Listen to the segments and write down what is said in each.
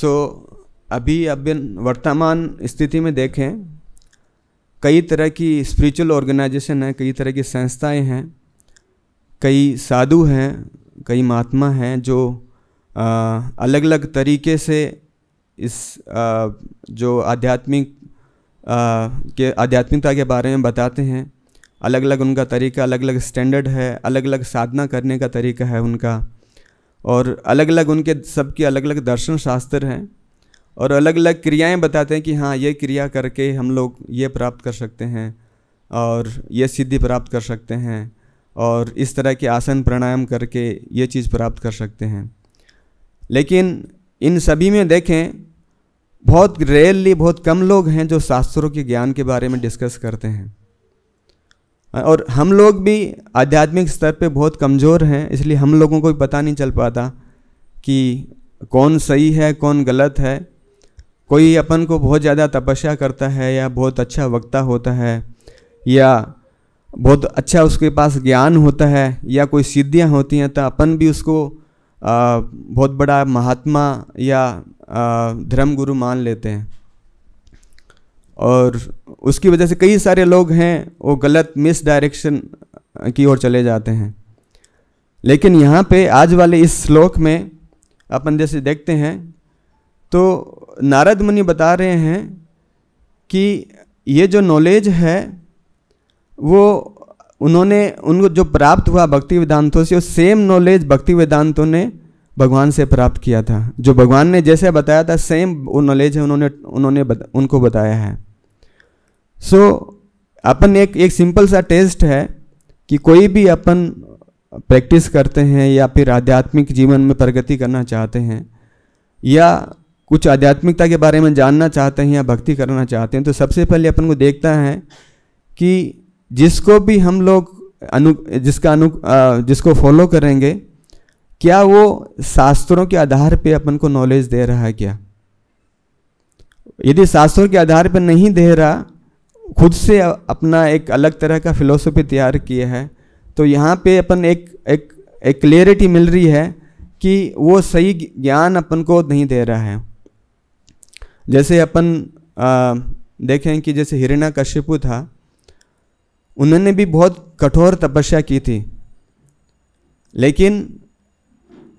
सो अभी अभी वर्तमान स्थिति में देखें कई तरह की स्पिरिचुअल ऑर्गेनाइजेशन है कई तरह की संस्थाएं हैं कई साधु हैं कई महात्मा हैं जो अलग अलग तरीके से इस आ, जो आध्यात्मिक के आध्यात्मिकता के बारे में बताते हैं अलग अलग उनका तरीका अलग अलग स्टैंडर्ड है अलग अलग साधना करने का तरीका है उनका और अलग अलग उनके सबके अलग अलग दर्शन शास्त्र हैं और अलग अलग क्रियाएं बताते हैं कि हाँ ये क्रिया करके हम लोग ये प्राप्त कर सकते हैं और ये सिद्धि प्राप्त कर सकते हैं और इस तरह के आसन प्राणायाम करके ये चीज़ प्राप्त कर सकते हैं लेकिन इन सभी में देखें बहुत रेयरली बहुत कम लोग हैं जो शास्त्रों के ज्ञान के बारे में डिस्कस करते हैं और हम लोग भी आध्यात्मिक स्तर पे बहुत कमज़ोर हैं इसलिए हम लोगों को भी पता नहीं चल पाता कि कौन सही है कौन गलत है कोई अपन को बहुत ज़्यादा तपस्या करता है या बहुत अच्छा वक्ता होता है या बहुत अच्छा उसके पास ज्ञान होता है या कोई सिद्धियाँ होती हैं तो अपन भी उसको आ, बहुत बड़ा महात्मा या धर्म गुरु मान लेते हैं और उसकी वजह से कई सारे लोग हैं वो गलत मिस डायरेक्शन की ओर चले जाते हैं लेकिन यहाँ पे आज वाले इस श्लोक में अपन जैसे देखते हैं तो नारद मुनि बता रहे हैं कि ये जो नॉलेज है वो उन्होंने उनको जो प्राप्त हुआ भक्ति वेदांतों से वो सेम नॉलेज भक्ति वेदांतों ने भगवान से प्राप्त किया था जो भगवान ने जैसे बताया था सेम वो नॉलेज है उन्होंने उन्होंने बत, उनको बताया है सो so, अपन एक एक सिंपल सा टेस्ट है कि कोई भी अपन प्रैक्टिस करते हैं या फिर आध्यात्मिक जीवन में प्रगति करना चाहते हैं या कुछ आध्यात्मिकता के बारे में जानना चाहते हैं या भक्ति करना चाहते हैं तो सबसे पहले अपन को देखता है कि जिसको भी हम लोग अनु जिसका अनु जिसको फॉलो करेंगे क्या वो शास्त्रों के आधार पे अपन को नॉलेज दे रहा है क्या यदि शास्त्रों के आधार पर नहीं दे रहा खुद से अपना एक अलग तरह का फिलोसफी तैयार किया है तो यहाँ पे अपन एक एक एक क्लियरिटी मिल रही है कि वो सही ज्ञान अपन को नहीं दे रहा है जैसे अपन आ, देखें कि जैसे हिरणा कश्यपु था उन्होंने भी बहुत कठोर तपस्या की थी लेकिन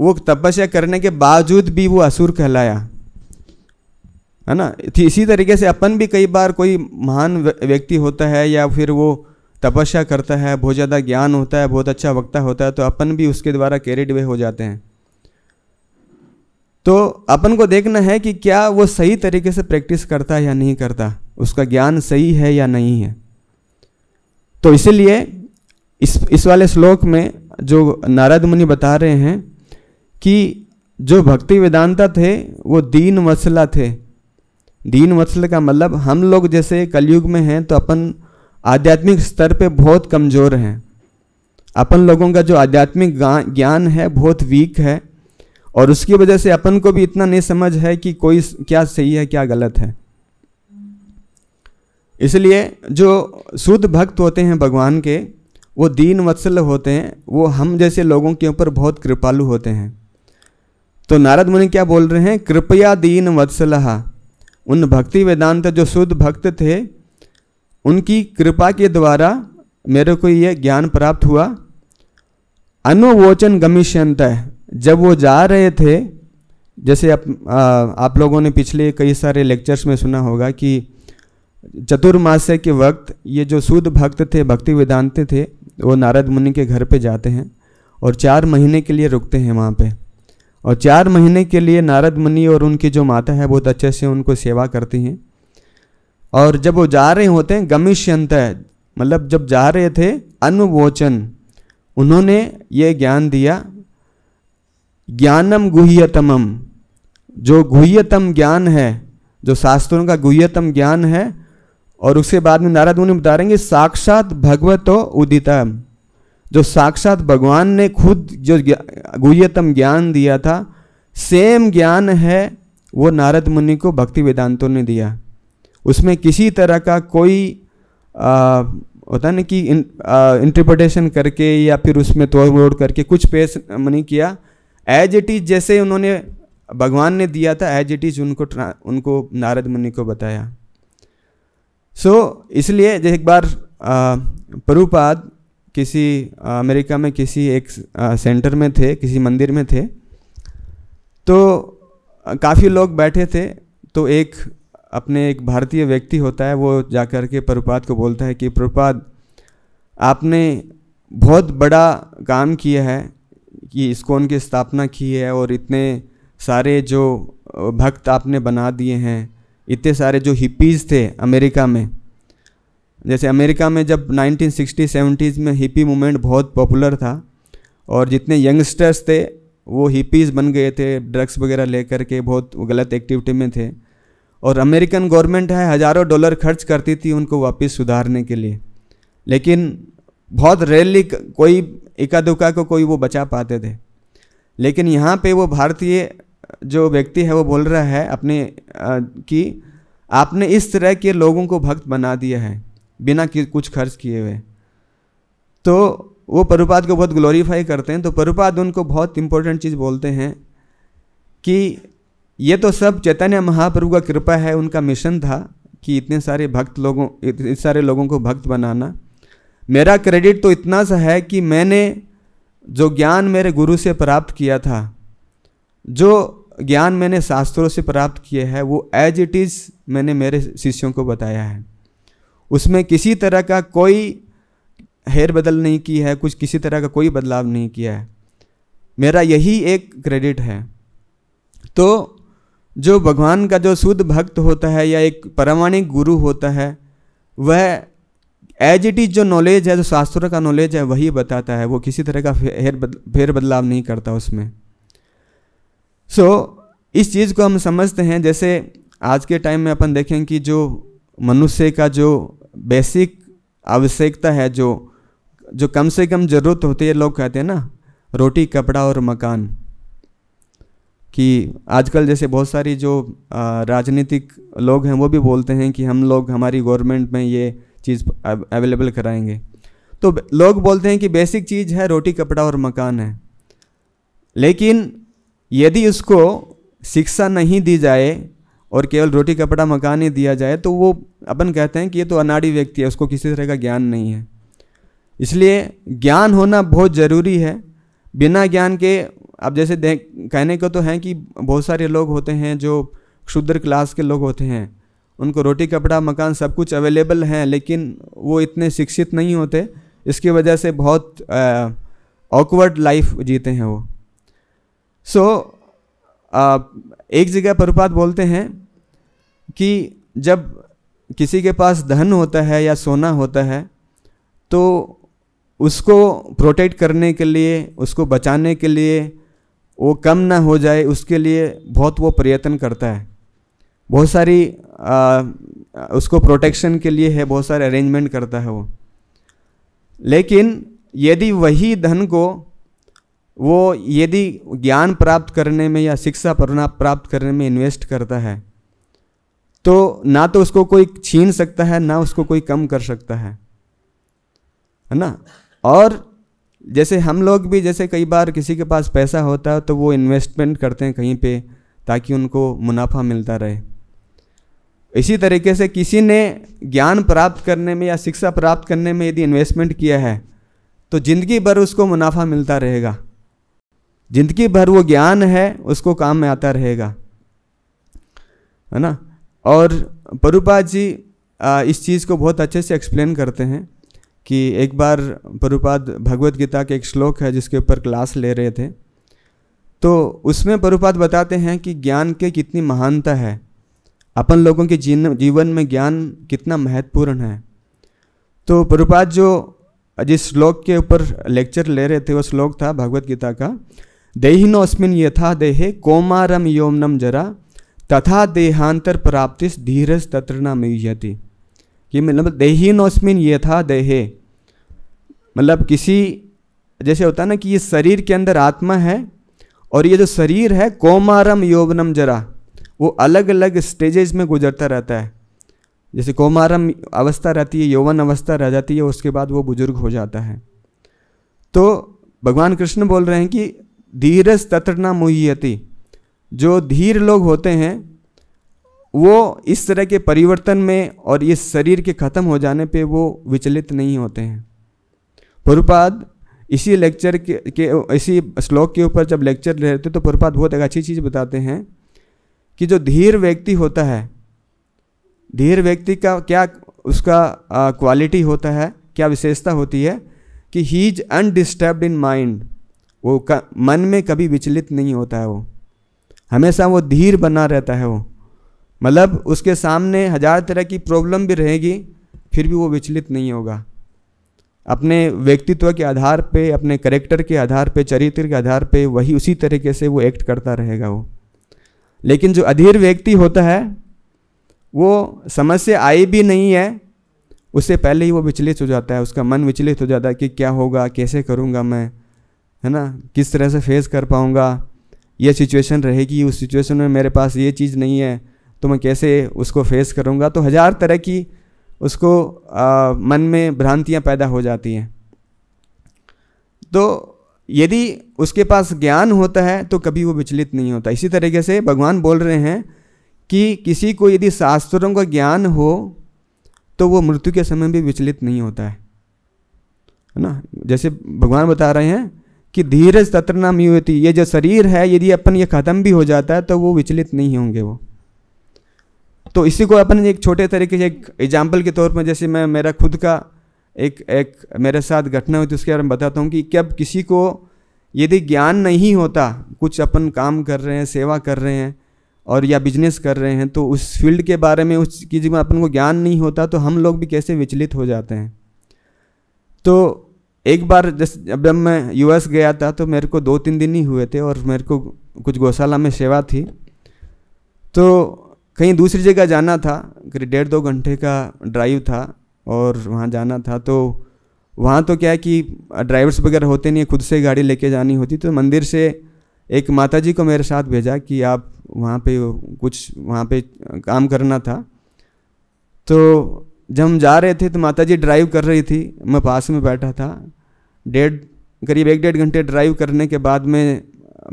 वो तपस्या करने के बावजूद भी वो असुर कहलाया है ना इसी तरीके से अपन भी कई बार कोई महान व्यक्ति होता है या फिर वो तपस्या करता है बहुत ज़्यादा ज्ञान होता है बहुत अच्छा वक्ता होता है तो अपन भी उसके द्वारा कैरिड वे हो जाते हैं तो अपन को देखना है कि क्या वो सही तरीके से प्रैक्टिस करता है या नहीं करता उसका ज्ञान सही है या नहीं है तो इसीलिए इस इस वाले श्लोक में जो नारद मुनि बता रहे हैं कि जो भक्ति वेदांता थे वो दीन वत्सला थे दीन वत्सल का मतलब हम लोग जैसे कलयुग में हैं तो अपन आध्यात्मिक स्तर पे बहुत कमज़ोर हैं अपन लोगों का जो आध्यात्मिक ज्ञान है बहुत वीक है और उसकी वजह से अपन को भी इतना नहीं समझ है कि कोई क्या सही है क्या गलत है इसलिए जो शुद्ध भक्त होते हैं भगवान के वो दीन वत्सल होते हैं वो हम जैसे लोगों के ऊपर बहुत कृपालु होते हैं तो नारद मुनि क्या बोल रहे हैं कृपया दीन वत्सलहा उन भक्ति वेदांत जो शुद्ध भक्त थे उनकी कृपा के द्वारा मेरे को ये ज्ञान प्राप्त हुआ अनुवोचन गमिष्यंत जब वो जा रहे थे जैसे आप, आ, आप लोगों ने पिछले कई सारे लेक्चर्स में सुना होगा कि चतुर्मास्य के वक्त ये जो शुद्ध भक्त थे भक्ति वेदांत थे वो नारद मुनि के घर पे जाते हैं और चार महीने के लिए रुकते हैं वहाँ पर और चार महीने के लिए नारद मुनि और उनकी जो माता है बहुत अच्छे से उनको सेवा करती हैं और जब वो जा रहे होते हैं गमिष्यंत मतलब जब जा रहे थे अनुवोचन उन्होंने ये ज्ञान दिया ज्ञानम गुह्यतमम जो गुह्यतम ज्ञान है जो शास्त्रों का गुह्यतम ज्ञान है और उसके बाद में नारद मुनि बता रहे हैं साक्षात भगवत उदितम जो साक्षात भगवान ने खुद जो गुह्यतम ज्ञान दिया था सेम ज्ञान है वो नारद मुनि को भक्ति वेदांतों ने दिया उसमें किसी तरह का कोई आ, होता ना कि इंटरप्रटेशन करके या फिर उसमें तोड़ मोड़ करके कुछ पेश मनी किया एज इट इज़ जैसे उन्होंने भगवान ने दिया था एज इट इज़ उनको उनको नारद मुनि को बताया सो so, इसलिए एक बार प्रभुपाद किसी अमेरिका में किसी एक सेंटर में थे किसी मंदिर में थे तो काफ़ी लोग बैठे थे तो एक अपने एक भारतीय व्यक्ति होता है वो जा कर के प्रभुपाद को बोलता है कि प्रपात आपने बहुत बड़ा काम किया है कि इस्कोन की स्थापना की है और इतने सारे जो भक्त आपने बना दिए हैं इतने सारे जो हिप्पीज़ थे अमेरिका में जैसे अमेरिका में जब 1960 सेवेंटीज़ में हिप्पी मूवमेंट बहुत पॉपुलर था और जितने यंगस्टर्स थे वो हिप्पीज़ बन गए थे ड्रग्स वगैरह लेकर के बहुत गलत एक्टिविटी में थे और अमेरिकन गवर्नमेंट है हज़ारों डॉलर खर्च करती थी उनको वापस सुधारने के लिए लेकिन बहुत रेयरली कोई इक्का दुक्का को कोई वो बचा पाते थे लेकिन यहाँ पे वो भारतीय जो व्यक्ति है वो बोल रहा है अपने कि आपने इस तरह के लोगों को भक्त बना दिया है बिना कुछ खर्च किए हुए तो वो परुपाद को बहुत ग्लोरीफाई करते हैं तो परुपाद उनको बहुत इंपॉर्टेंट चीज़ बोलते हैं कि ये तो सब चैतन्य महाप्रभु का कृपा है उनका मिशन था कि इतने सारे भक्त लोगों इतने सारे लोगों को भक्त बनाना मेरा क्रेडिट तो इतना सा है कि मैंने जो ज्ञान मेरे गुरु से प्राप्त किया था जो ज्ञान मैंने शास्त्रों से प्राप्त किए है वो एज इट इज़ मैंने मेरे शिष्यों को बताया है उसमें किसी तरह का कोई हेर बदल नहीं की है कुछ किसी तरह का कोई बदलाव नहीं किया है मेरा यही एक क्रेडिट है तो जो भगवान का जो शुद्ध भक्त होता है या एक परमाणिक गुरु होता है वह एज इट इज़ जो नॉलेज है जो शास्त्रों का नॉलेज है वही बताता है वो किसी तरह का फेर फेर बदलाव नहीं करता उसमें सो so, इस चीज़ को हम समझते हैं जैसे आज के टाइम में अपन देखें कि जो मनुष्य का जो बेसिक आवश्यकता है जो जो कम से कम ज़रूरत होती है लोग कहते हैं ना रोटी कपड़ा और मकान कि आजकल जैसे बहुत सारी जो राजनीतिक लोग हैं वो भी बोलते हैं कि हम लोग हमारी गवर्नमेंट में ये चीज़ अवेलेबल कराएंगे तो लोग बोलते हैं कि बेसिक चीज़ है रोटी कपड़ा और मकान है लेकिन यदि उसको शिक्षा नहीं दी जाए और केवल रोटी कपड़ा मकान ही दिया जाए तो वो अपन कहते हैं कि ये तो अनाड़ी व्यक्ति है उसको किसी तरह का ज्ञान नहीं है इसलिए ज्ञान होना बहुत ज़रूरी है बिना ज्ञान के अब जैसे कहने को तो हैं कि बहुत सारे लोग होते हैं जो क्षुद्र क्लास के लोग होते हैं उनको रोटी कपड़ा मकान सब कुछ अवेलेबल हैं लेकिन वो इतने शिक्षित नहीं होते इसकी वजह से बहुत ऑकवर्ड लाइफ जीते हैं वो सो so, एक जगह प्रभुपात बोलते हैं कि जब किसी के पास धन होता है या सोना होता है तो उसको प्रोटेक्ट करने के लिए उसको बचाने के लिए वो कम ना हो जाए उसके लिए बहुत वो प्रयत्न करता है बहुत सारी आ, उसको प्रोटेक्शन के लिए है बहुत सारे अरेंजमेंट करता है वो लेकिन यदि वही धन को वो यदि ज्ञान प्राप्त करने में या शिक्षा प्राप्त करने में इन्वेस्ट करता है तो ना तो उसको कोई छीन सकता है ना उसको कोई कम कर सकता है है ना और जैसे हम लोग भी जैसे कई बार किसी के पास पैसा होता है तो वो इन्वेस्टमेंट करते हैं कहीं पे ताकि उनको मुनाफा मिलता रहे इसी तरीके से किसी ने ज्ञान प्राप्त करने में या शिक्षा प्राप्त करने में यदि इन्वेस्टमेंट किया है तो ज़िंदगी भर उसको मुनाफा मिलता रहेगा जिंदगी भर वो ज्ञान है उसको काम में आता रहेगा है ना और परूपा जी इस चीज़ को बहुत अच्छे से एक्सप्लेन करते हैं कि एक बार परुपाद भगवत गीता के एक श्लोक है जिसके ऊपर क्लास ले रहे थे तो उसमें परुपाद बताते हैं कि ज्ञान के कितनी महानता है अपन लोगों के जीन जीवन में ज्ञान कितना महत्वपूर्ण है तो परुपाद जो जिस श्लोक के ऊपर लेक्चर ले रहे थे वो श्लोक था भगवत गीता का दैहिनोस्मिन यथा देहे कौमारम योमनम जरा तथा देहांतर प्राप्तिस धीरस तत्र न मियति ये मतलब दैहिनोस्मिन यथा देहे मतलब किसी जैसे होता है ना कि ये शरीर के अंदर आत्मा है और ये जो शरीर है कोमारम यौवनम जरा वो अलग अलग स्टेजेस में गुजरता रहता है जैसे कोमारम अवस्था रहती है यौवन अवस्था रह जाती है उसके बाद वो बुजुर्ग हो जाता है तो भगवान कृष्ण बोल रहे हैं कि धीरज तत्र न मुहती जो धीर लोग होते हैं वो इस तरह के परिवर्तन में और ये शरीर के ख़त्म हो जाने पे वो विचलित नहीं होते हैं पुरुपाद इसी लेक्चर के, के इसी श्लोक के ऊपर जब लेक्चर ले रहे थे तो पुरुपाद बहुत एक अच्छी चीज़ बताते हैं कि जो धीर व्यक्ति होता है धीर व्यक्ति का क्या उसका क्वालिटी होता है क्या विशेषता होती है कि he is undisturbed in mind वो मन में कभी विचलित नहीं होता है वो हमेशा वो धीर बना रहता है वो मतलब उसके सामने हज़ार तरह की प्रॉब्लम भी रहेगी फिर भी वो विचलित नहीं होगा अपने व्यक्तित्व के आधार पे अपने करेक्टर के आधार पे चरित्र के आधार पे वही उसी तरीके से वो एक्ट करता रहेगा वो लेकिन जो अधीर व्यक्ति होता है वो समझ से आई भी नहीं है उससे पहले ही वो विचलित हो जाता है उसका मन विचलित हो जाता है कि क्या होगा कैसे करूँगा मैं है ना किस तरह से फेस कर पाऊँगा ये सिचुएशन रहेगी उस सिचुएशन में मेरे पास ये चीज़ नहीं है तो मैं कैसे उसको फेस करूँगा तो हज़ार तरह की उसको आ, मन में भ्रांतियाँ पैदा हो जाती हैं तो यदि उसके पास ज्ञान होता है तो कभी वो विचलित नहीं होता इसी तरीके से भगवान बोल रहे हैं कि किसी को यदि शास्त्रों का ज्ञान हो तो वो मृत्यु के समय भी विचलित नहीं होता है है ना जैसे भगवान बता रहे हैं कि धीरज तत्रनाम ये होती ये जो शरीर है यदि अपन ये ख़त्म भी हो जाता है तो वो विचलित नहीं होंगे वो तो इसी को अपन एक छोटे तरीके से एक एग्जाम्पल के तौर पर जैसे मैं मेरा खुद का एक एक मेरे साथ घटना हुई थी उसके बारे में बताता हूँ कि कब किसी को यदि ज्ञान नहीं होता कुछ अपन काम कर रहे हैं सेवा कर रहे हैं और या बिजनेस कर रहे हैं तो उस फील्ड के बारे में उस चीज़ में अपन को ज्ञान नहीं होता तो हम लोग भी कैसे विचलित हो जाते हैं तो एक बार जैसे जब मैं यूएस गया था तो मेरे को दो तीन दिन ही हुए थे और मेरे को कुछ गौशाला में सेवा थी तो कहीं दूसरी जगह जाना था करीब डेढ़ दो घंटे का ड्राइव था और वहाँ जाना था तो वहाँ तो क्या है कि ड्राइवर्स वगैरह होते नहीं खुद से गाड़ी लेके जानी होती तो मंदिर से एक माता जी को मेरे साथ भेजा कि आप वहाँ पे कुछ वहाँ पे काम करना था तो जब हम जा रहे थे तो माता जी ड्राइव कर रही थी मैं पास में बैठा था डेढ़ करीब एक डेढ़ घंटे ड्राइव करने के बाद में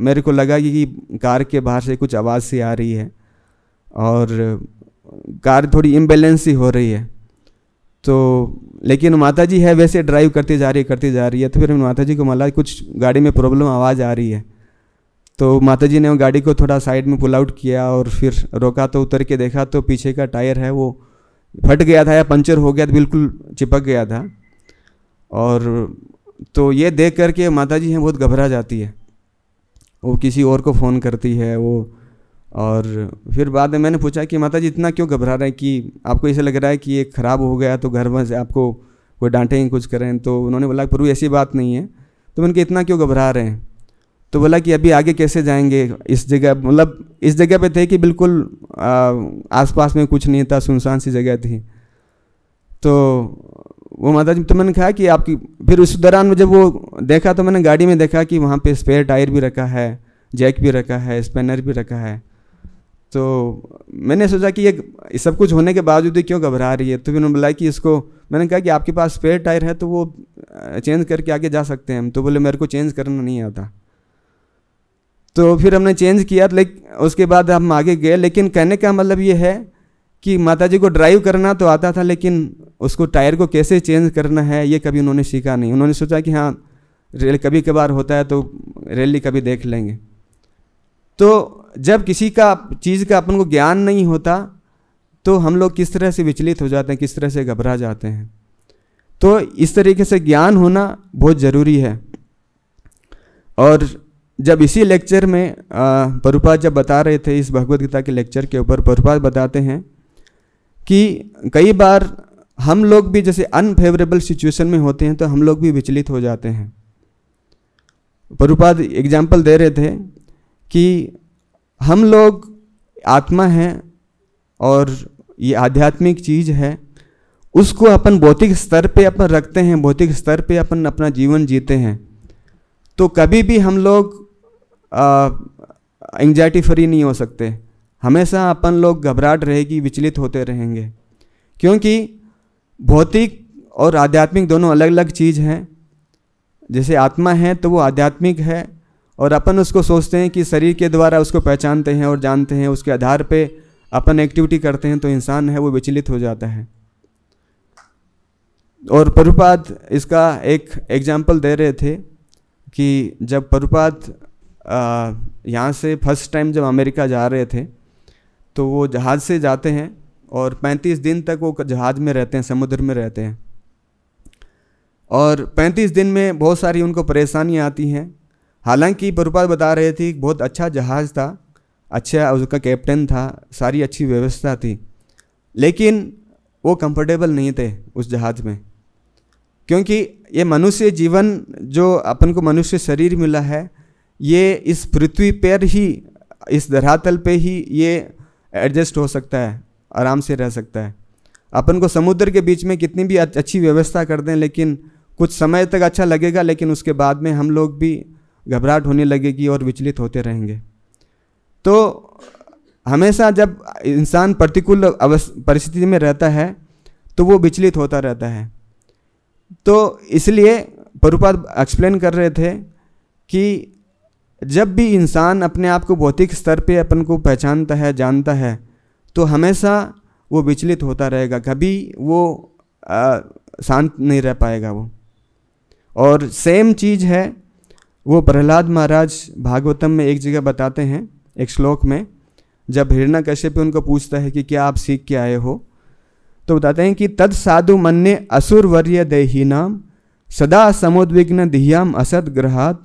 मेरे को लगा कि कार के बाहर से कुछ आवाज़ सी आ रही है और कार थोड़ी इम्बेलेंस ही हो रही है तो लेकिन माता जी है वैसे ड्राइव करती जा रही है करती जा रही है तो फिर माता जी को माला कुछ गाड़ी में प्रॉब्लम आवाज़ आ रही है तो माता जी ने गाड़ी को थोड़ा साइड में पुल आउट किया और फिर रोका तो उतर के देखा तो पीछे का टायर है वो फट गया था या पंचर हो गया था बिल्कुल चिपक गया था और तो ये देख करके माता जी हैं बहुत घबरा जाती है वो किसी और को फ़ोन करती है वो और फिर बाद में मैंने पूछा कि माता जी इतना क्यों घबरा रहे हैं कि आपको ऐसा लग रहा है कि ये ख़राब हो गया तो घर में आपको कोई डांटेंगे कुछ करें तो उन्होंने बोला प्रभु ऐसी बात नहीं है तो मैंने कहा इतना क्यों घबरा रहे हैं तो बोला कि अभी आगे कैसे जाएंगे इस जगह मतलब इस जगह पे थे कि बिल्कुल आसपास में कुछ नहीं था सुनसान सी जगह थी तो वो माता जी तो मैंने कहा कि आपकी फिर उस दौरान जब वो देखा तो मैंने गाड़ी में देखा कि वहाँ पे स्पेयर टायर भी रखा है जैक भी रखा है स्पेनर भी रखा है तो मैंने सोचा कि ये सब कुछ होने के बावजूद ही क्यों घबरा रही है तो फिर उन्होंने बोला कि इसको मैंने कहा कि आपके पास स्पेयर टायर है तो वो चेंज करके आगे जा सकते हैं हम तो बोले मेरे को चेंज करना नहीं आता तो फिर हमने चेंज किया लेकिन उसके बाद हम आगे गए लेकिन कहने का मतलब ये है कि माताजी को ड्राइव करना तो आता था लेकिन उसको टायर को कैसे चेंज करना है ये कभी उन्होंने सीखा नहीं उन्होंने सोचा कि हाँ रेल कभी कभार होता है तो रैली कभी देख लेंगे तो जब किसी का चीज़ का अपन को ज्ञान नहीं होता तो हम लोग किस तरह से विचलित हो जाते हैं किस तरह से घबरा जाते हैं तो इस तरीके से ज्ञान होना बहुत ज़रूरी है और जब इसी लेक्चर में परुपा जब बता रहे थे इस भगवदगीता गीता के लेक्चर के ऊपर परुपा बताते हैं कि कई बार हम लोग भी जैसे अनफेवरेबल सिचुएशन में होते हैं तो हम लोग भी विचलित हो जाते हैं परुपाद एग्जाम्पल दे रहे थे कि हम लोग आत्मा हैं और ये आध्यात्मिक चीज़ है उसको अपन भौतिक स्तर पे अपन रखते हैं भौतिक स्तर पे अपन अपना जीवन जीते हैं तो कभी भी हम लोग एंगजाइटी फ्री नहीं हो सकते हमेशा अपन लोग घबराहट रहेगी विचलित होते रहेंगे क्योंकि भौतिक और आध्यात्मिक दोनों अलग अलग चीज़ हैं जैसे आत्मा है तो वो आध्यात्मिक है और अपन उसको सोचते हैं कि शरीर के द्वारा उसको पहचानते हैं और जानते हैं उसके आधार पे अपन एक्टिविटी करते हैं तो इंसान है वो विचलित हो जाता है और परुपात इसका एक एग्जाम्पल दे रहे थे कि जब परुपात यहाँ से फर्स्ट टाइम जब अमेरिका जा रहे थे तो वो जहाज़ से जाते हैं और 35 दिन तक वो जहाज़ में रहते हैं समुद्र में रहते हैं और 35 दिन में बहुत सारी उनको परेशानियाँ आती हैं हालांकि प्रभुपाद बता रहे थे बहुत अच्छा जहाज़ था अच्छा उसका कैप्टन था सारी अच्छी व्यवस्था थी लेकिन वो कंफर्टेबल नहीं थे उस जहाज़ में क्योंकि ये मनुष्य जीवन जो अपन को मनुष्य शरीर मिला है ये इस पृथ्वी पर ही इस धरातल पे ही ये एडजस्ट हो सकता है आराम से रह सकता है अपन को समुद्र के बीच में कितनी भी अच्छी व्यवस्था कर दें लेकिन कुछ समय तक अच्छा लगेगा लेकिन उसके बाद में हम लोग भी घबराहट होने लगेगी और विचलित होते रहेंगे तो हमेशा जब इंसान प्रतिकूल परिस्थिति में रहता है तो वो विचलित होता रहता है तो इसलिए परुपाद एक्सप्लेन कर रहे थे कि जब भी इंसान अपने आप को भौतिक स्तर पे अपन को पहचानता है जानता है तो हमेशा वो विचलित होता रहेगा कभी वो शांत नहीं रह पाएगा वो और सेम चीज़ है वो प्रहलाद महाराज भागवतम में एक जगह बताते हैं एक श्लोक में जब हिरणा कश्यप उनको पूछता है कि क्या आप सीख के आए हो तो बताते हैं कि तद साधु मन्ने असुरवर्य देहीनाम सदा समुद्विग्न दिह्याम असद ग्रहात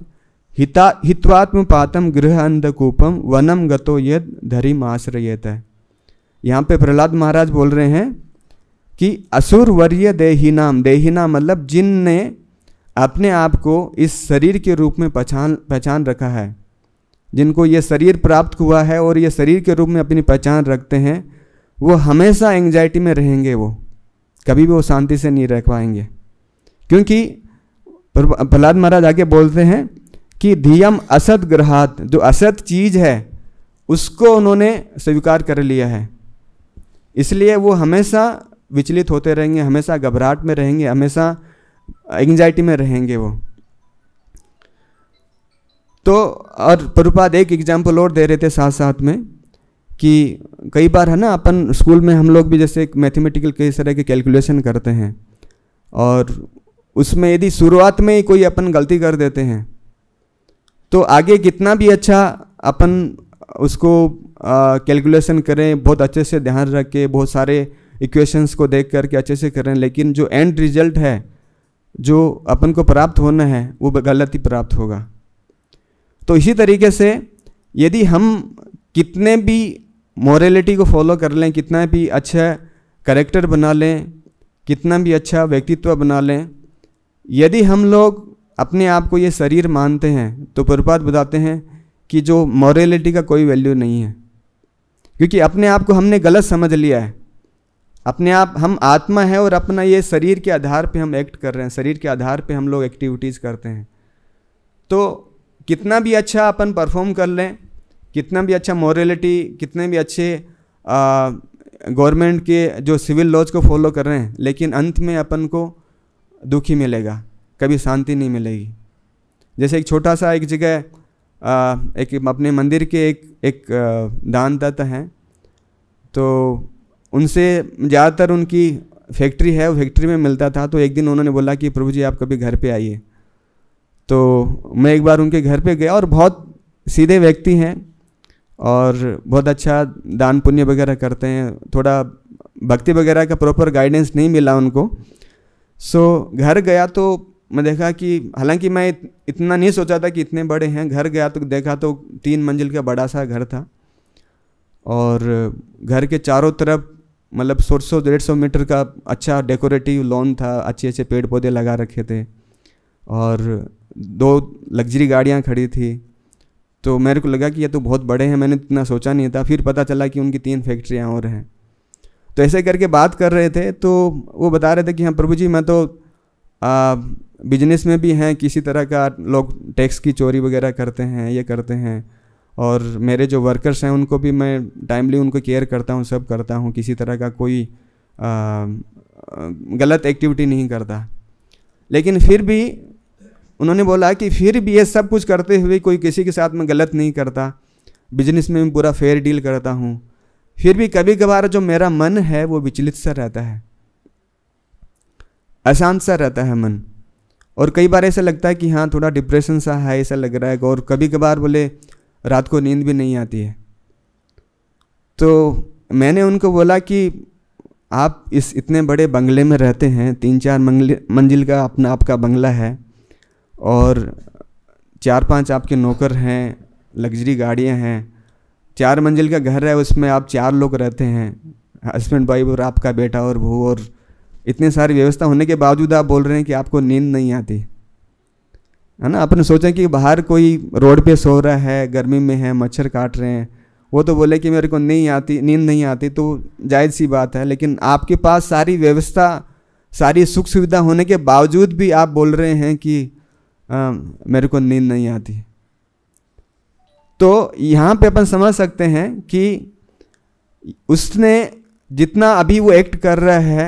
हिता हित्वात्मपातम गृह अंधकूपम वनम गतो ये धरी आश्रयत है यहाँ पे प्रहलाद महाराज बोल रहे हैं कि असुर वर्य देहिनाम देहिना मतलब जिन ने अपने आप को इस शरीर के रूप में पहचान पहचान रखा है जिनको ये शरीर प्राप्त हुआ है और ये शरीर के रूप में अपनी पहचान रखते हैं वो हमेशा एंगजाइटी में रहेंगे वो कभी भी वो शांति से नहीं रह पाएंगे क्योंकि प्रहलाद महाराज आगे बोलते हैं कि धियम असत ग्रहात जो असत चीज़ है उसको उन्होंने स्वीकार कर लिया है इसलिए वो हमेशा विचलित होते रहेंगे हमेशा घबराहट में रहेंगे हमेशा एंग्जाइटी में रहेंगे वो तो और प्रभुपाद एक एग्जाम्पल और दे रहे थे साथ साथ में कि कई बार है ना अपन स्कूल में हम लोग भी जैसे मैथमेटिकल कई तरह के कैलकुलेशन करते हैं और उसमें यदि शुरुआत में ही कोई अपन गलती कर देते हैं तो आगे कितना भी अच्छा अपन उसको कैलकुलेशन करें बहुत अच्छे से ध्यान रख के बहुत सारे इक्वेशंस को देख करके अच्छे से करें लेकिन जो एंड रिजल्ट है जो अपन को प्राप्त होना है वो गलत ही प्राप्त होगा तो इसी तरीके से यदि हम कितने भी मॉरेलीटी को फॉलो कर लें कितना भी अच्छा करेक्टर बना लें कितना भी अच्छा व्यक्तित्व बना लें यदि हम लोग अपने आप को ये शरीर मानते हैं तो प्रभुपात बताते हैं कि जो मॉरेलिटी का कोई वैल्यू नहीं है क्योंकि अपने आप को हमने गलत समझ लिया है अपने आप हम आत्मा है और अपना ये शरीर के आधार पे हम एक्ट कर रहे हैं शरीर के आधार पे हम लोग एक्टिविटीज़ करते हैं तो कितना भी अच्छा अपन परफॉर्म कर लें कितना भी अच्छा मॉरेलिटी कितने भी अच्छे गवर्नमेंट के जो सिविल लॉज को फॉलो कर रहे हैं लेकिन अंत में अपन को दुखी मिलेगा कभी शांति नहीं मिलेगी जैसे एक छोटा सा एक जगह एक अपने मंदिर के एक एक दानदाता हैं तो उनसे ज़्यादातर उनकी फैक्ट्री है वो फैक्ट्री में मिलता था तो एक दिन उन्होंने बोला कि प्रभु जी आप कभी घर पे आइए तो मैं एक बार उनके घर पे गया और बहुत सीधे व्यक्ति हैं और बहुत अच्छा दान पुण्य वगैरह करते हैं थोड़ा भक्ति वगैरह का प्रॉपर गाइडेंस नहीं मिला उनको सो घर गया तो मैं देखा कि हालांकि मैं इतना नहीं सोचा था कि इतने बड़े हैं घर गया तो देखा तो तीन मंजिल का बड़ा सा घर था और घर के चारों तरफ मतलब सौ सौ डेढ़ सौ मीटर का अच्छा डेकोरेटिव लॉन था अच्छे अच्छे पेड़ पौधे लगा रखे थे और दो लग्जरी गाड़ियाँ खड़ी थी तो मेरे को लगा कि ये तो बहुत बड़े हैं मैंने इतना सोचा नहीं था फिर पता चला कि उनकी तीन फैक्ट्रियाँ और हैं तो ऐसे करके बात कर रहे थे तो वो बता रहे थे कि हाँ प्रभु जी मैं तो बिजनेस में भी हैं किसी तरह का लोग टैक्स की चोरी वगैरह करते हैं ये करते हैं और मेरे जो वर्कर्स हैं उनको भी मैं टाइमली उनको केयर करता हूँ सब करता हूँ किसी तरह का कोई आ, गलत एक्टिविटी नहीं करता लेकिन फिर भी उन्होंने बोला कि फिर भी ये सब कुछ करते हुए कोई किसी के साथ में गलत नहीं करता बिजनेस में मैं पूरा फेयर डील करता हूँ फिर भी कभी कभार जो मेरा मन है वो विचलित सा रहता है अशांत सा रहता है मन और कई बार ऐसा लगता है कि हाँ थोड़ा डिप्रेशन सा है ऐसा लग रहा है और कभी कभार बोले रात को नींद भी नहीं आती है तो मैंने उनको बोला कि आप इस इतने बड़े बंगले में रहते हैं तीन चार मंजिल का अपना आपका बंगला है और चार पांच आपके नौकर हैं लग्जरी गाड़ियां हैं चार मंजिल का घर है उसमें आप चार लोग रहते हैं हस्बैंड वाइफ और आपका बेटा और बहू और इतने सारी व्यवस्था होने के बावजूद आप बोल रहे हैं कि आपको नींद नहीं आती है ना अपन सोचें कि बाहर कोई रोड पे सो रहा है गर्मी में है मच्छर काट रहे हैं वो तो बोले कि मेरे को नहीं आती नींद नहीं आती तो जायज़ सी बात है लेकिन आपके पास सारी व्यवस्था सारी सुख सुविधा होने के बावजूद भी आप बोल रहे हैं कि आ, मेरे को नींद नहीं आती तो यहाँ पे अपन समझ सकते हैं कि उसने जितना अभी वो एक्ट कर रहा है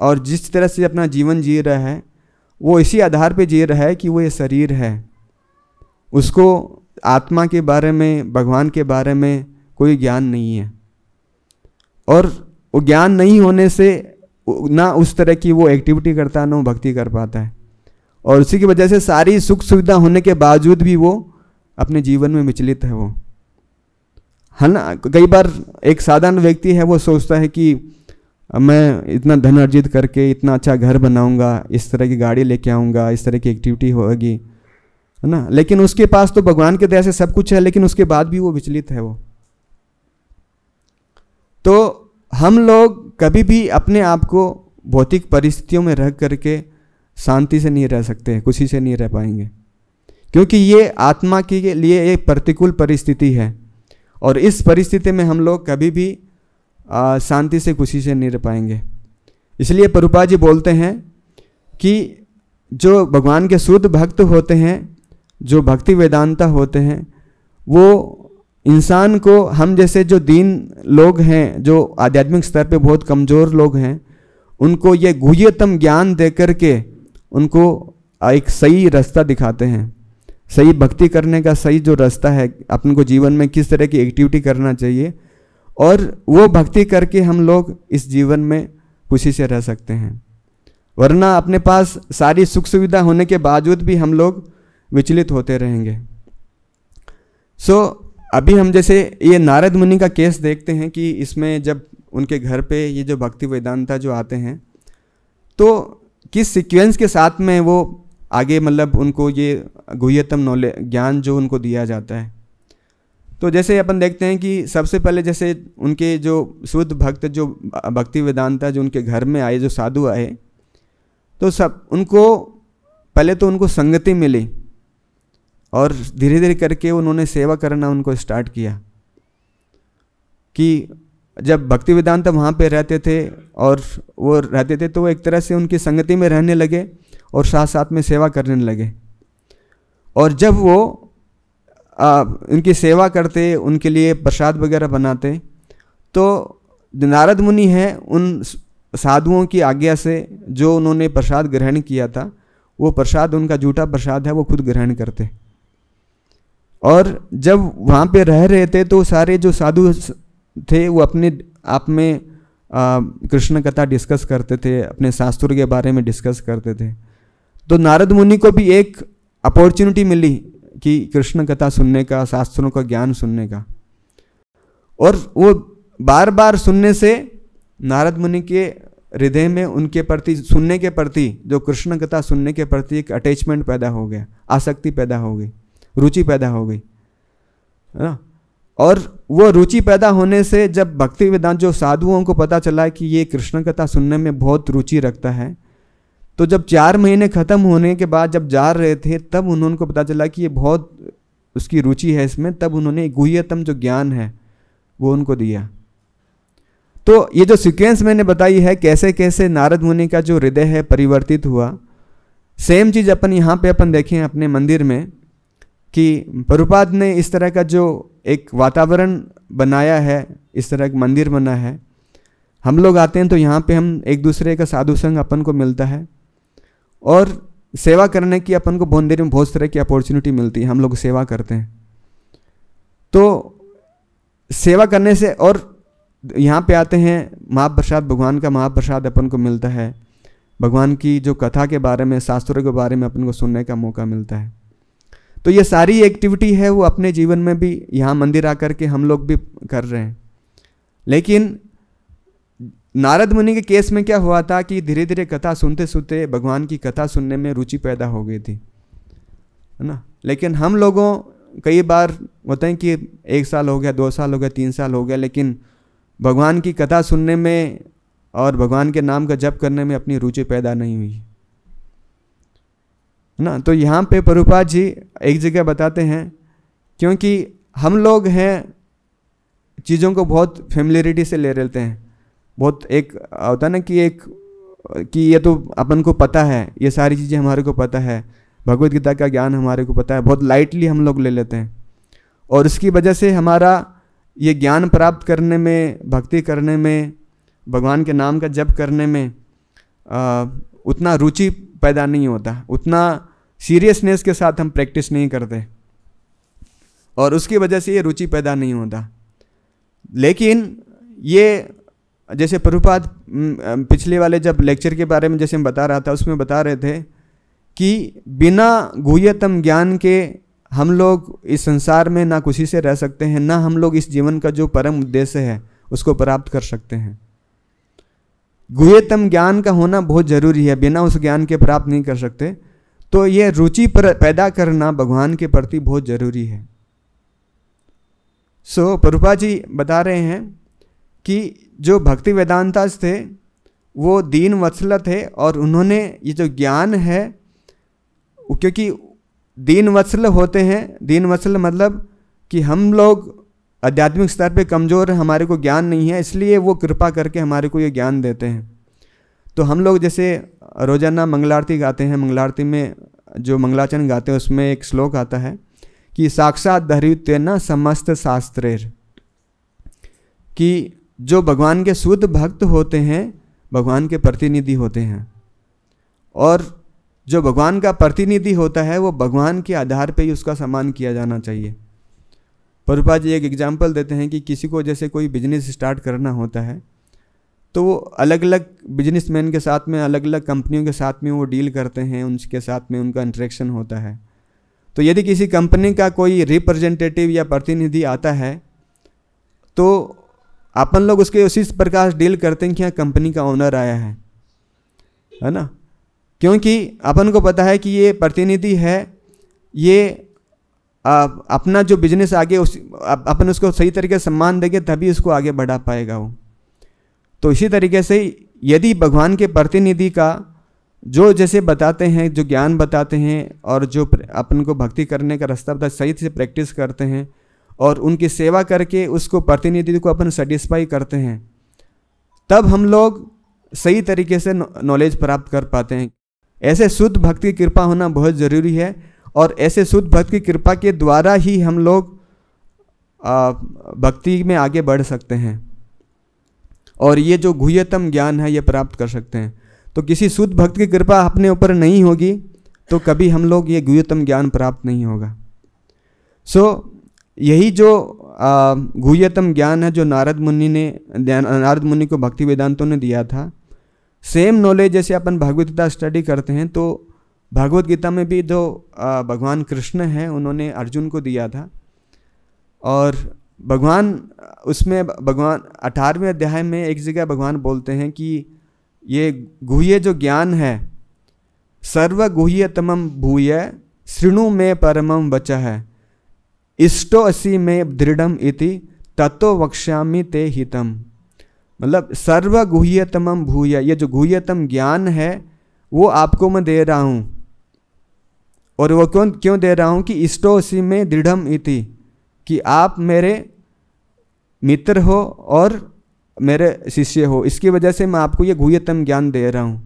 और जिस तरह से अपना जीवन जी रहा है वो इसी आधार पे जी रहा है कि वो ये शरीर है उसको आत्मा के बारे में भगवान के बारे में कोई ज्ञान नहीं है और वो ज्ञान नहीं होने से ना उस तरह की वो एक्टिविटी करता है ना वो भक्ति कर पाता है और उसी की वजह से सारी सुख सुविधा होने के बावजूद भी वो अपने जीवन में विचलित है वो है ना कई बार एक साधारण व्यक्ति है वो सोचता है कि मैं इतना धन अर्जित करके इतना अच्छा घर बनाऊंगा इस तरह की गाड़ी लेके आऊँगा इस तरह की एक्टिविटी होगी है ना लेकिन उसके पास तो भगवान के दया से सब कुछ है लेकिन उसके बाद भी वो विचलित है वो तो हम लोग कभी भी अपने आप को भौतिक परिस्थितियों में रह करके शांति से नहीं रह सकते खुशी से नहीं रह पाएंगे क्योंकि ये आत्मा के लिए एक प्रतिकूल परिस्थिति है और इस परिस्थिति में हम लोग कभी भी शांति से खुशी से नहीं रह पाएंगे इसलिए परूपा जी बोलते हैं कि जो भगवान के शुद्ध भक्त होते हैं जो भक्ति वेदांता होते हैं वो इंसान को हम जैसे जो दीन लोग हैं जो आध्यात्मिक स्तर पे बहुत कमज़ोर लोग हैं उनको ये गुह्यतम ज्ञान दे कर के उनको एक सही रास्ता दिखाते हैं सही भक्ति करने का सही जो रास्ता है अपन को जीवन में किस तरह की एक्टिविटी करना चाहिए और वो भक्ति करके हम लोग इस जीवन में खुशी से रह सकते हैं वरना अपने पास सारी सुख सुविधा होने के बावजूद भी हम लोग विचलित होते रहेंगे सो so, अभी हम जैसे ये नारद मुनि का केस देखते हैं कि इसमें जब उनके घर पे ये जो भक्ति वेदांता जो आते हैं तो किस सीक्वेंस के साथ में वो आगे मतलब उनको ये गुह्यतम नॉलेज ज्ञान जो उनको दिया जाता है तो जैसे अपन देखते हैं कि सबसे पहले जैसे उनके जो शुद्ध भक्त जो भक्ति वेदांता जो उनके घर में आए जो साधु आए तो सब उनको पहले तो उनको संगति मिली और धीरे धीरे करके उन्होंने सेवा करना उनको स्टार्ट किया कि जब भक्ति वेदांत वहाँ पे रहते थे और वो रहते थे तो वो एक तरह से उनकी संगति में रहने लगे और साथ साथ में सेवा करने लगे और जब वो आ, उनकी सेवा करते उनके लिए प्रसाद वगैरह बनाते तो नारद मुनि हैं उन साधुओं की आज्ञा से जो उन्होंने प्रसाद ग्रहण किया था वो प्रसाद उनका झूठा प्रसाद है वो खुद ग्रहण करते और जब वहाँ पे रह रहे थे तो सारे जो साधु थे वो अपने आप में कृष्ण कथा डिस्कस करते थे अपने शास्त्र के बारे में डिस्कस करते थे तो नारद मुनि को भी एक अपॉर्चुनिटी मिली कि कृष्ण कथा सुनने का शास्त्रों का ज्ञान सुनने का और वो बार बार सुनने से नारद मुनि के हृदय में उनके प्रति सुनने के प्रति जो कृष्ण कथा सुनने के प्रति एक अटैचमेंट पैदा हो गया आसक्ति पैदा हो गई रुचि पैदा हो गई है ना और वो रुचि पैदा होने से जब भक्ति वेदांत जो साधुओं को पता चला कि ये कृष्ण कथा सुनने में बहुत रुचि रखता है तो जब चार महीने ख़त्म होने के बाद जब जा रहे थे तब उन्होंने को पता चला कि ये बहुत उसकी रुचि है इसमें तब उन्होंने गुहतम जो ज्ञान है वो उनको दिया तो ये जो सीक्वेंस मैंने बताई है कैसे कैसे नारद मुनि का जो हृदय है परिवर्तित हुआ सेम चीज़ अपन यहाँ पे अपन देखें अपने मंदिर में कि परुपाद ने इस तरह का जो एक वातावरण बनाया है इस तरह का मंदिर बना है हम लोग आते हैं तो यहाँ पे हम एक दूसरे का साधु संग अपन को मिलता है और सेवा करने की अपन को बहुत देर में बहुत तरह की अपॉर्चुनिटी मिलती है हम लोग सेवा करते हैं तो सेवा करने से और यहाँ पे आते हैं महाप्रसाद भगवान का महाप्रसाद अपन को मिलता है भगवान की जो कथा के बारे में शास्त्रों के बारे में अपन को सुनने का मौका मिलता है तो ये सारी एक्टिविटी है वो अपने जीवन में भी यहाँ मंदिर आकर के हम लोग भी कर रहे हैं लेकिन नारद मुनि के केस में क्या हुआ था कि धीरे धीरे कथा सुनते सुनते भगवान की कथा सुनने में रुचि पैदा हो गई थी है ना लेकिन हम लोगों कई बार होते हैं कि एक साल हो गया दो साल हो गया तीन साल हो गया लेकिन भगवान की कथा सुनने में और भगवान के नाम का जप करने में अपनी रुचि पैदा नहीं हुई ना तो यहाँ पे परूपा जी एक जगह बताते हैं क्योंकि हम लोग हैं चीज़ों को बहुत फेमिलियरिटी से ले लेते हैं बहुत एक होता ना कि एक कि ये तो अपन को पता है ये सारी चीज़ें हमारे को पता है भगवत गीता का ज्ञान हमारे को पता है बहुत लाइटली हम लोग ले लेते हैं और इसकी वजह से हमारा ये ज्ञान प्राप्त करने में भक्ति करने में भगवान के नाम का जप करने में आ, उतना रुचि पैदा नहीं होता उतना सीरियसनेस के साथ हम प्रैक्टिस नहीं करते और उसकी वजह से ये रुचि पैदा नहीं होता लेकिन ये जैसे प्रभुपाद पिछले वाले जब लेक्चर के बारे में जैसे मैं बता रहा था उसमें बता रहे थे कि बिना गुह्यतम ज्ञान के हम लोग इस संसार में ना खुशी से रह सकते हैं ना हम लोग इस जीवन का जो परम उद्देश्य है उसको प्राप्त कर सकते हैं गुह्यतम ज्ञान का होना बहुत ज़रूरी है बिना उस ज्ञान के प्राप्त नहीं कर सकते तो ये रुचि पैदा करना भगवान के प्रति बहुत ज़रूरी है सो so, प्रभुपा जी बता रहे हैं कि जो भक्ति वेदांता थे वो दीन वत्सल थे और उन्होंने ये जो ज्ञान है क्योंकि दीन वत्सल होते हैं दीन वत्सल मतलब कि हम लोग आध्यात्मिक स्तर पे कमज़ोर हैं हमारे को ज्ञान नहीं है इसलिए वो कृपा करके हमारे को ये ज्ञान देते हैं तो हम लोग जैसे रोज़ाना मंगलारती गाते हैं मंगलारती में जो मंगलाचरण गाते हैं उसमें एक श्लोक आता है कि साक्षात धरित्य न समस्त शास्त्रेर कि जो भगवान के शुद्ध भक्त होते हैं भगवान के प्रतिनिधि होते हैं और जो भगवान का प्रतिनिधि होता है वो भगवान के आधार पे ही उसका सम्मान किया जाना चाहिए परूपा जी एक एग्जाम्पल देते हैं कि किसी को जैसे कोई बिजनेस स्टार्ट करना होता है तो वो अलग अलग बिजनेसमैन के साथ में अलग अलग कंपनियों के साथ में वो डील करते हैं उनके साथ में उनका इंट्रेक्शन होता है तो यदि किसी कंपनी का कोई रिप्रेजेंटेटिव या प्रतिनिधि आता है तो अपन लोग उसके उसी प्रकार डील करते हैं कि यहाँ कंपनी का ओनर आया है है ना क्योंकि अपन को पता है कि ये प्रतिनिधि है ये आ, अपना जो बिजनेस आगे उस अपन उसको सही तरीके से सम्मान देंगे तभी उसको आगे बढ़ा पाएगा वो तो इसी तरीके से यदि भगवान के प्रतिनिधि का जो जैसे बताते हैं जो ज्ञान बताते हैं और जो अपन को भक्ति करने का रास्ता बता सही से प्रैक्टिस करते हैं और उनकी सेवा करके उसको प्रतिनिधि को अपन सेटिस्फाई करते हैं तब हम लोग सही तरीके से नॉलेज प्राप्त कर पाते हैं ऐसे शुद्ध भक्त की कृपा होना बहुत ज़रूरी है और ऐसे शुद्ध भक्त की कृपा के द्वारा ही हम लोग भक्ति में आगे बढ़ सकते हैं और ये जो गुह्यतम ज्ञान है ये प्राप्त कर सकते हैं तो किसी शुद्ध भक्त की कृपा अपने ऊपर नहीं होगी तो कभी हम लोग ये गुह्यतम ज्ञान प्राप्त नहीं होगा सो so, यही जो गुह्यतम ज्ञान है जो नारद मुनि ने नारद मुनि को भक्ति वेदांतों ने दिया था सेम नॉलेज जैसे अपन भागवत गीता स्टडी करते हैं तो भगवत गीता में भी जो भगवान कृष्ण हैं उन्होंने अर्जुन को दिया था और भगवान उसमें भगवान अठारहवें अध्याय में एक जगह भगवान बोलते हैं कि ये गुह्य जो ज्ञान है सर्वगुह्यतम भूय श्रृणु में परमम वच है इष्टो असी में दृढ़म इति तत्व वक्ष्यामि ते हितम मतलब सर्व गुह्यतम भूय ये जो गुह्यतम ज्ञान है वो आपको मैं दे रहा हूँ और वो क्यों क्यों दे रहा हूँ कि इष्टोसी में दृढ़म इति कि आप मेरे मित्र हो और मेरे शिष्य हो इसकी वजह से मैं आपको ये गुह्यतम ज्ञान दे रहा हूँ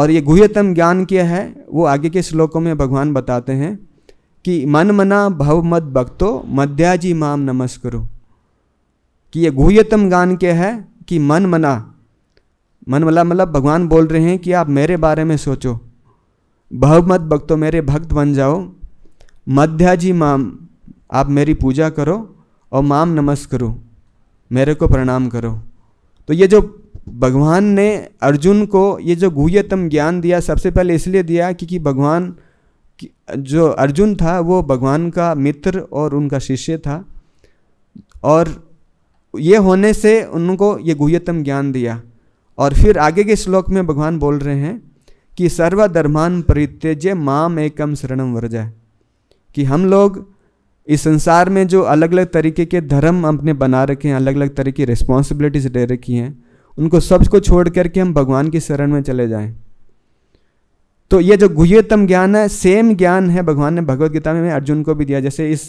और ये गुह्यतम ज्ञान क्या है वो आगे के श्लोकों में भगवान बताते हैं कि मन मना भव मत भक्तो मध्याजी माम नमस्करो कि ये गुह्यतम गान के है कि मन मना मन मला मतलब भगवान बोल रहे हैं कि आप मेरे बारे में सोचो भव मत भक्तो मेरे भक्त बन जाओ मध्याजी माम आप मेरी पूजा करो और माम नमस् करो मेरे को प्रणाम करो तो ये जो भगवान ने अर्जुन को ये जो गुह्यतम ज्ञान दिया सबसे पहले इसलिए दिया क्योंकि भगवान जो अर्जुन था वो भगवान का मित्र और उनका शिष्य था और ये होने से उनको ये गुह्यतम ज्ञान दिया और फिर आगे के श्लोक में भगवान बोल रहे हैं कि सर्वधर्मान परित्यज्य माम एकम शरणम वर्जा कि हम लोग इस संसार में जो अलग अलग तरीके के धर्म अपने बना रखे हैं अलग अलग तरह की रिस्पॉन्सिबिलिटीज़ दे रखी हैं उनको सबको छोड़ करके हम भगवान की शरण में चले जाएं तो ये जो गुह्यतम ज्ञान है सेम ज्ञान है भगवान ने भगवदगीता में अर्जुन को भी दिया जैसे इस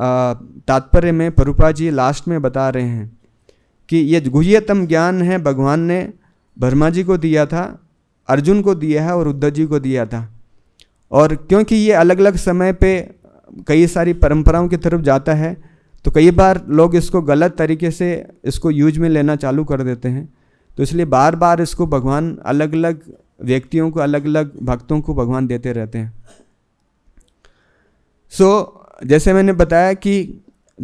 तात्पर्य में परूपा जी लास्ट में बता रहे हैं कि ये गुह्यतम ज्ञान है भगवान ने ब्रह्मा जी को दिया था अर्जुन को दिया है और उद्धव जी को दिया था और क्योंकि ये अलग अलग समय पे कई सारी परंपराओं की तरफ जाता है तो कई बार लोग इसको गलत तरीके से इसको यूज में लेना चालू कर देते हैं तो इसलिए बार बार इसको भगवान अलग अलग व्यक्तियों को अलग अलग भक्तों को भगवान देते रहते हैं सो so, जैसे मैंने बताया कि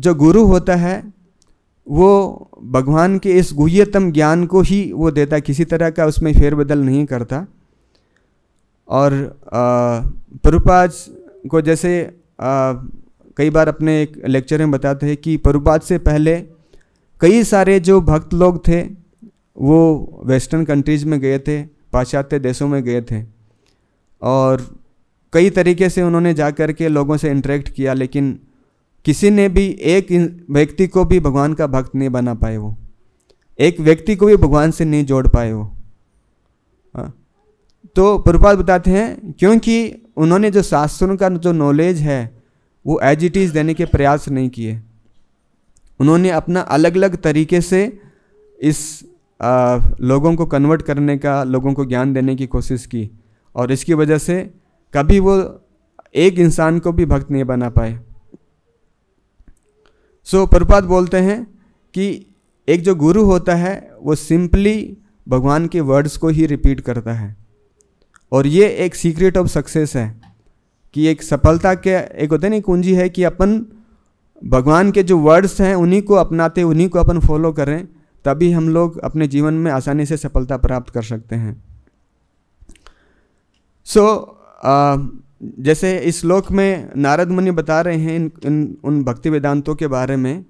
जो गुरु होता है वो भगवान के इस गुह्यतम ज्ञान को ही वो देता है किसी तरह का उसमें फेरबदल नहीं करता और प्रभुपाज को जैसे आ, कई बार अपने एक लेक्चर में बताते हैं कि प्रभुपाज से पहले कई सारे जो भक्त लोग थे वो वेस्टर्न कंट्रीज़ में गए थे पाश्चात्य देशों में गए थे और कई तरीके से उन्होंने जा कर के लोगों से इंटरेक्ट किया लेकिन किसी ने भी एक व्यक्ति को भी भगवान का भक्त नहीं बना पाए वो एक व्यक्ति को भी भगवान से नहीं जोड़ पाए वो हाँ। तो प्रभुपाद बताते हैं क्योंकि उन्होंने जो शास्त्रों का जो नॉलेज है वो एज इट इज़ देने के प्रयास नहीं किए उन्होंने अपना अलग अलग तरीके से इस आ, लोगों को कन्वर्ट करने का लोगों को ज्ञान देने की कोशिश की और इसकी वजह से कभी वो एक इंसान को भी भक्त नहीं बना पाए सो so, प्रपात बोलते हैं कि एक जो गुरु होता है वो सिंपली भगवान के वर्ड्स को ही रिपीट करता है और ये एक सीक्रेट ऑफ सक्सेस है कि एक सफलता के एक होते नहीं कुंजी है कि अपन भगवान के जो वर्ड्स हैं उन्हीं को अपनाते उन्हीं को अपन फॉलो करें तभी हम लोग अपने जीवन में आसानी से सफलता प्राप्त कर सकते हैं सो so, जैसे इस श्लोक में नारद मुनि बता रहे हैं इन, इन उन भक्ति वेदांतों के बारे में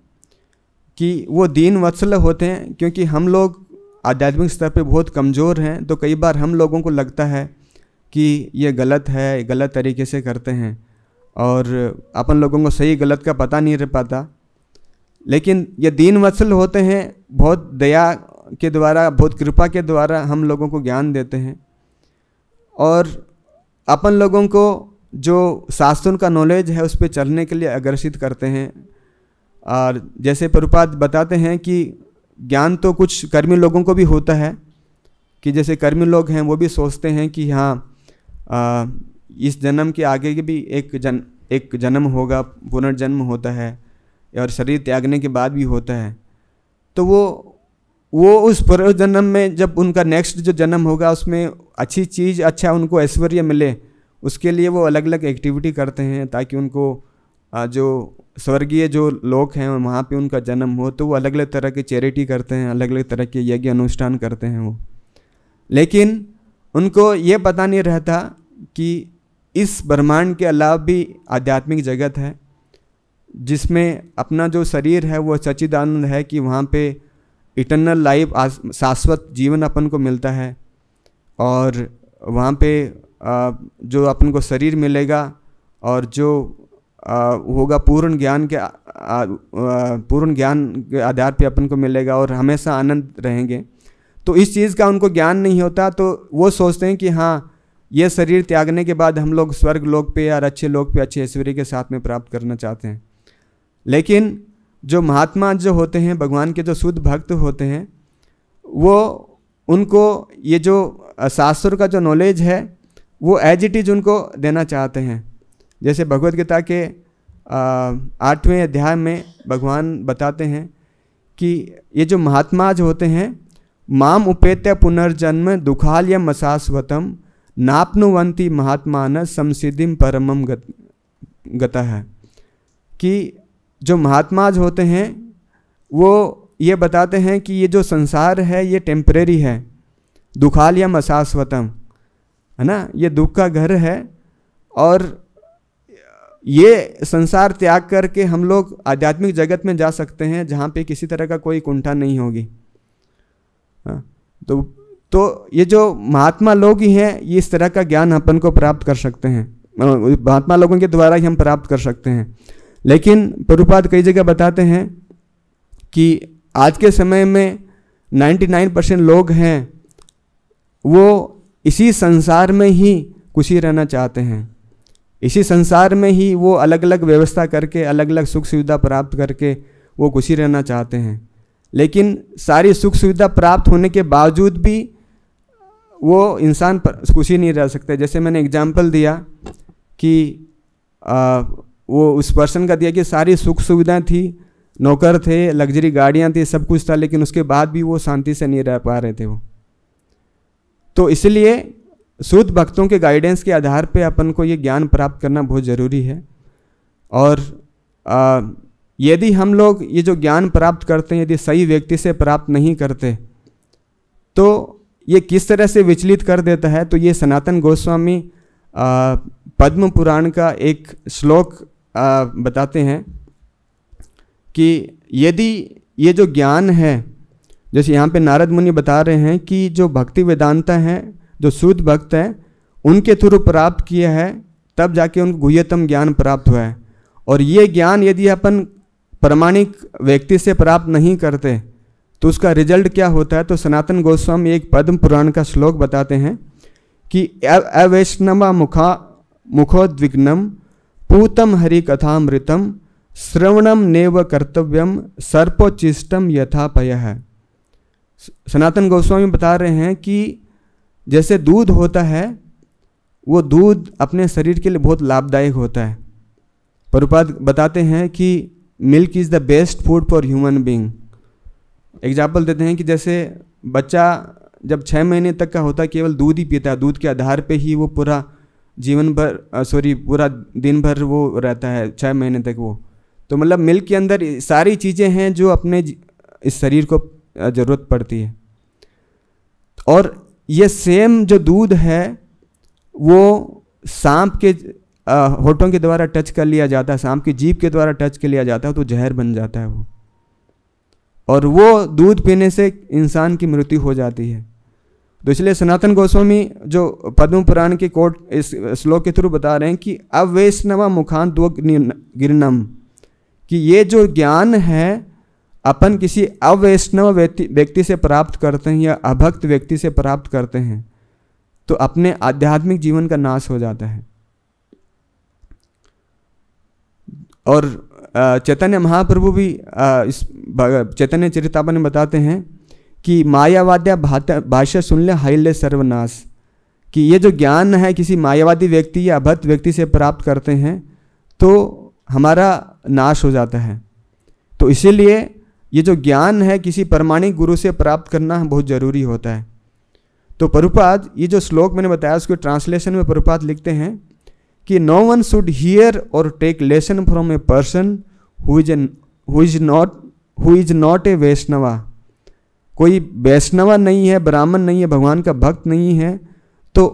कि वो दीन वत्सल होते हैं क्योंकि हम लोग आध्यात्मिक स्तर पे बहुत कमज़ोर हैं तो कई बार हम लोगों को लगता है कि ये गलत है गलत तरीके से करते हैं और अपन लोगों को सही गलत का पता नहीं रह पाता लेकिन ये दीन वत्सल होते हैं बहुत दया के द्वारा बहुत कृपा के द्वारा हम लोगों को ज्ञान देते हैं और अपन लोगों को जो शास्त्रों का नॉलेज है उस पर चलने के लिए अग्रसित करते हैं और जैसे प्रपात बताते हैं कि ज्ञान तो कुछ कर्मी लोगों को भी होता है कि जैसे कर्मी लोग हैं वो भी सोचते हैं कि हाँ इस जन्म के आगे भी एक जन एक जन्म होगा पुनर्जन्म होता है और शरीर त्यागने के बाद भी होता है तो वो वो उस पूर्व जन्म में जब उनका नेक्स्ट जो जन्म होगा उसमें अच्छी चीज़ अच्छा उनको ऐश्वर्य मिले उसके लिए वो अलग अलग एक्टिविटी करते हैं ताकि उनको जो स्वर्गीय जो लोग हैं वहाँ पे उनका जन्म हो तो वो अलग अलग तरह के चैरिटी करते हैं अलग अलग तरह के यज्ञ अनुष्ठान करते हैं वो लेकिन उनको ये पता नहीं रहता कि इस ब्रह्मांड के अलावा भी आध्यात्मिक जगत है जिसमें अपना जो शरीर है वो सच्चिदानंद है कि वहाँ पे इटरनल लाइफ शाश्वत जीवन अपन को मिलता है और वहाँ पे जो अपन को शरीर मिलेगा और जो होगा पूर्ण ज्ञान के पूर्ण ज्ञान के आधार पे अपन को मिलेगा और हमेशा आनंद रहेंगे तो इस चीज़ का उनको ज्ञान नहीं होता तो वो सोचते हैं कि हाँ ये शरीर त्यागने के बाद हम लोग स्वर्ग लोक पे या अच्छे लोक पे अच्छे ऐश्वर्य के साथ में प्राप्त करना चाहते हैं लेकिन जो महात्मा जो होते हैं भगवान के जो शुद्ध भक्त होते हैं वो उनको ये जो शास्त्र का जो नॉलेज है वो एज इट इज़ उनको देना चाहते हैं जैसे भगवत गीता के आठवें अध्याय में भगवान बताते हैं कि ये जो महात्मा जो होते हैं माम उपेत्य पुनर्जन्म यम मसास्वतम नापनुवंती महात्मान समसिद्धिम परमम गत गता है कि जो महात्माज होते हैं वो ये बताते हैं कि ये जो संसार है ये टेम्परेरी है या अशाश्वतम है ना ये दुख का घर है और ये संसार त्याग करके हम लोग आध्यात्मिक जगत में जा सकते हैं जहाँ पे किसी तरह का कोई कुंठा नहीं होगी हाँ, तो तो ये जो महात्मा लोग ही हैं ये इस तरह का ज्ञान अपन को प्राप्त कर सकते हैं हाँ, महात्मा लोगों के द्वारा ही हम प्राप्त कर सकते हैं लेकिन प्रभुपाद कई जगह बताते हैं कि आज के समय में 99 परसेंट लोग हैं वो इसी संसार में ही खुशी रहना चाहते हैं इसी संसार में ही वो अलग अलग व्यवस्था करके अलग अलग सुख सुविधा प्राप्त करके वो खुशी रहना चाहते हैं लेकिन सारी सुख सुविधा प्राप्त होने के बावजूद भी वो इंसान खुशी नहीं रह सकते जैसे मैंने एग्जाम्पल दिया कि आ, वो उस पर्सन का दिया कि सारी सुख सुविधाएं थी नौकर थे लग्जरी गाड़ियाँ थी सब कुछ था लेकिन उसके बाद भी वो शांति से नहीं रह पा रहे थे वो तो इसलिए शुद्ध भक्तों के गाइडेंस के आधार पे अपन को ये ज्ञान प्राप्त करना बहुत ज़रूरी है और यदि हम लोग ये जो ज्ञान प्राप्त करते हैं यदि सही व्यक्ति से प्राप्त नहीं करते तो ये किस तरह से विचलित कर देता है तो ये सनातन गोस्वामी पद्म पुराण का एक श्लोक बताते हैं कि यदि ये जो ज्ञान है जैसे यहाँ पे नारद मुनि बता रहे हैं कि जो भक्ति वेदांता हैं जो शुद्ध भक्त हैं उनके थ्रू प्राप्त किया है तब जाके उनको गुह्यतम ज्ञान प्राप्त हुआ है और ये ज्ञान यदि अपन प्रमाणिक व्यक्ति से प्राप्त नहीं करते तो उसका रिजल्ट क्या होता है तो सनातन गोस्वामी एक पद्म पुराण का श्लोक बताते हैं कि अवैष्णवा मुखा मुखोद्विग्नम पूतम हरि कथामृतम श्रवणम नेव कर्तव्यम सर्पोचिष्टम यथा पय है सनातन गोस्वामी बता रहे हैं कि जैसे दूध होता है वो दूध अपने शरीर के लिए बहुत लाभदायक होता है परुपाद बताते हैं कि milk is the best food for human being example देते हैं कि जैसे बच्चा जब छः महीने तक का होता है केवल दूध ही पीता है दूध के आधार पे ही वो पूरा जीवन भर सॉरी पूरा दिन भर वो रहता है छः महीने तक वो तो मतलब मिल्क के अंदर सारी चीज़ें हैं जो अपने इस शरीर को ज़रूरत पड़ती है और ये सेम जो दूध है वो सांप के होठों के द्वारा टच कर लिया जाता है सांप की जीप के द्वारा टच कर लिया जाता है तो जहर बन जाता है वो और वो दूध पीने से इंसान की मृत्यु हो जाती है तो इसलिए सनातन गोस्वामी जो पद्म पुराण के कोट इस श्लोक के थ्रू बता रहे हैं कि अवैष्णव मुखान दो गिरनम कि ये जो ज्ञान है अपन किसी अवैष्णव व्यक्ति व्यक्ति से प्राप्त करते हैं या अभक्त व्यक्ति से प्राप्त करते हैं तो अपने आध्यात्मिक जीवन का नाश हो जाता है और चैतन्य महाप्रभु भी इस चैतन्य चरितापन में बताते हैं कि मायावाद्या भाषा सुन ले हरिले सर्वनाश कि ये जो ज्ञान है किसी मायावादी व्यक्ति या अभद्र व्यक्ति से प्राप्त करते हैं तो हमारा नाश हो जाता है तो इसीलिए ये जो ज्ञान है किसी प्रमाणिक गुरु से प्राप्त करना बहुत ज़रूरी होता है तो परुपाद ये जो श्लोक मैंने बताया उसके ट्रांसलेशन में परुपाद लिखते हैं कि no one should hear or take lesson from a person who is who is not who is not a Vaishnava कोई वैष्णवा नहीं है ब्राह्मण नहीं है भगवान का भक्त नहीं है तो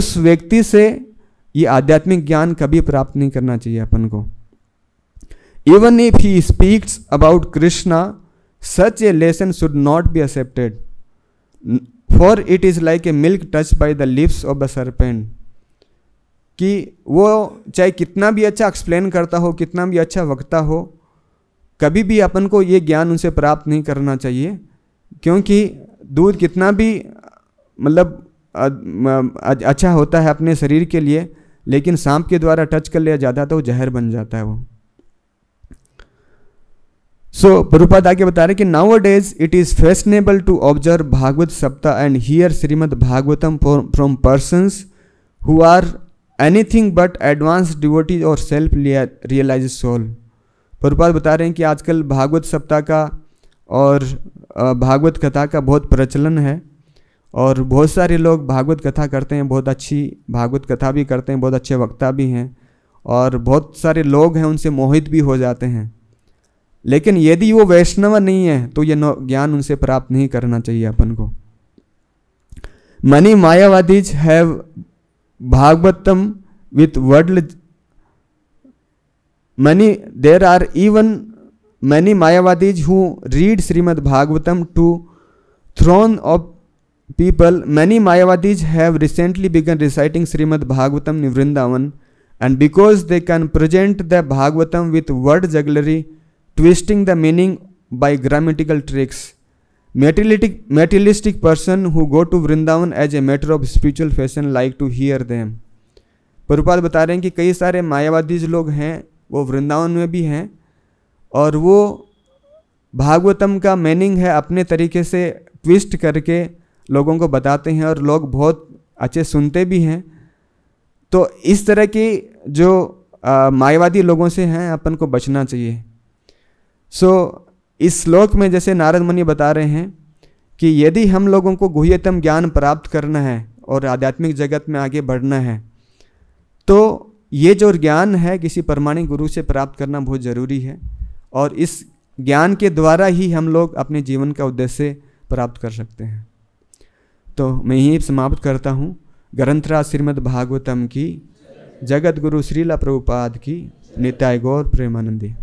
उस व्यक्ति से ये आध्यात्मिक ज्ञान कभी प्राप्त नहीं करना चाहिए अपन को even if he speaks about Krishna such a lesson should not be accepted for it is like a milk touch by the lips of the serpent कि वो चाहे कितना भी अच्छा एक्सप्लेन करता हो कितना भी अच्छा वक्ता हो कभी भी अपन को ये ज्ञान उनसे प्राप्त नहीं करना चाहिए क्योंकि दूध कितना भी मतलब अच्छा होता है अपने शरीर के लिए लेकिन सांप के द्वारा टच कर लिया जाता है तो जहर बन जाता है वो सो so, प्रभुपाद आगे बता रहे कि nowadays it is fashionable to observe Bhagavata saptaha and hear Shrimad Bhagavatam from persons who are anything but advance devotees or self realise soul Prabhupada बता रहे हैं कि आजकल भागवत सप्ताह का और भागवत कथा का बहुत प्रचलन है और बहुत सारे लोग भागवत कथा करते हैं बहुत अच्छी भागवत कथा भी करते हैं बहुत अच्छे वक्ता भी हैं और बहुत सारे लोग हैं उनसे मोहित भी हो जाते हैं लेकिन यदि वो वैष्णव नहीं है तो ये ज्ञान उनसे प्राप्त नहीं करना चाहिए अपन को many Mayavadis have Bhagavatam with world many there are even many Mayavadis who read Shrimad Bhagavatam to throngs of people many Mayavadis have recently begun reciting Shrimad Bhagavatam in Vrindavan and because they can present the Bhagavatam with word jugglery twisting the meaning by grammatical tricks materialistic materialistic person who go to Vrindavan as a matter of spiritual fashion like to hear them प्रपात बता रहे हैं कि कई सारे मायावादीज लोग हैं वो वृंदावन में भी हैं और वो भागवतम का मीनिंग है अपने तरीके से ट्विस्ट करके लोगों को बताते हैं और लोग बहुत अच्छे सुनते भी हैं तो इस तरह की जो मायावादी लोगों से हैं अपन को बचना चाहिए सो so, इस श्लोक में जैसे नारद मुनि बता रहे हैं कि यदि हम लोगों को गुह्यतम ज्ञान प्राप्त करना है और आध्यात्मिक जगत में आगे बढ़ना है तो ये जो ज्ञान है किसी परमाणु गुरु से प्राप्त करना बहुत ज़रूरी है और इस ज्ञान के द्वारा ही हम लोग अपने जीवन का उद्देश्य प्राप्त कर सकते हैं तो मैं यही समाप्त करता हूँ ग्रंथरा श्रीमद भागवतम की जगत गुरु श्रीला प्रभुपाद की नित्याय गौर प्रेमानंदी